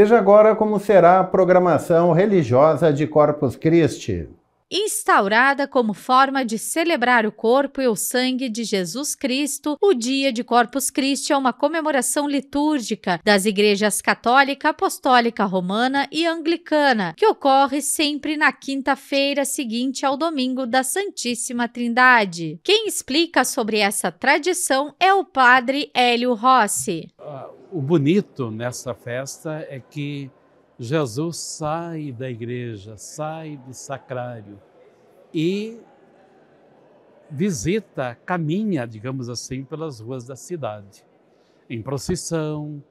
Veja agora como será a programação religiosa de Corpus Christi instaurada como forma de celebrar o corpo e o sangue de Jesus Cristo, o Dia de Corpus Christi é uma comemoração litúrgica das igrejas católica, apostólica romana e anglicana, que ocorre sempre na quinta-feira seguinte ao domingo da Santíssima Trindade. Quem explica sobre essa tradição é o padre Hélio Rossi. Ah, o bonito nessa festa é que Jesus sai da igreja, sai do sacrário e visita, caminha, digamos assim, pelas ruas da cidade, em procissão,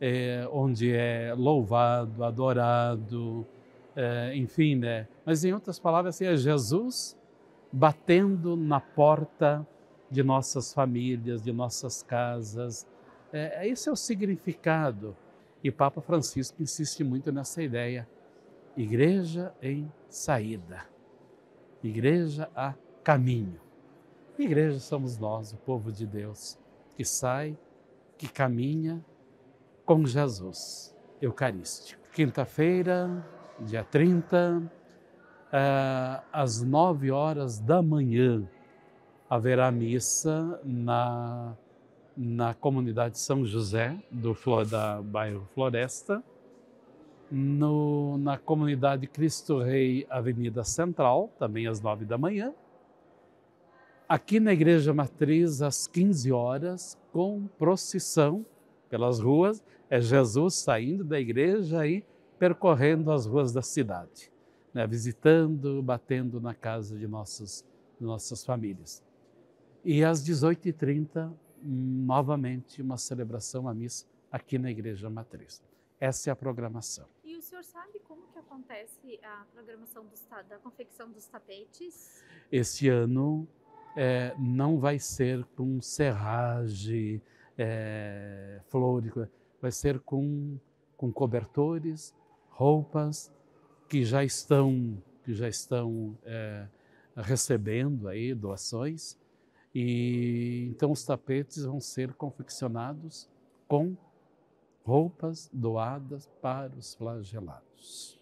é, onde é louvado, adorado, é, enfim, né? Mas em outras palavras, assim, é Jesus batendo na porta de nossas famílias, de nossas casas. É, esse é o significado e Papa Francisco insiste muito nessa ideia. Igreja em saída, igreja a caminho. Igreja somos nós, o povo de Deus, que sai, que caminha com Jesus Eucarístico. Quinta-feira, dia 30, eh, às 9 horas da manhã, haverá missa na na comunidade São José, do da bairro Floresta, no, na comunidade Cristo Rei, Avenida Central, também às nove da manhã. Aqui na Igreja Matriz, às quinze horas, com procissão pelas ruas, é Jesus saindo da igreja e percorrendo as ruas da cidade, né? visitando, batendo na casa de nossos, de nossas famílias. E às 18h30, novamente uma celebração à missa aqui na Igreja Matriz. Essa é a programação. E o senhor sabe como que acontece a programação da confecção dos tapetes? Esse ano é, não vai ser com serragem, é, flores, vai ser com, com cobertores, roupas que já estão que já estão é, recebendo aí doações e então os tapetes vão ser confeccionados com roupas doadas para os flagelados.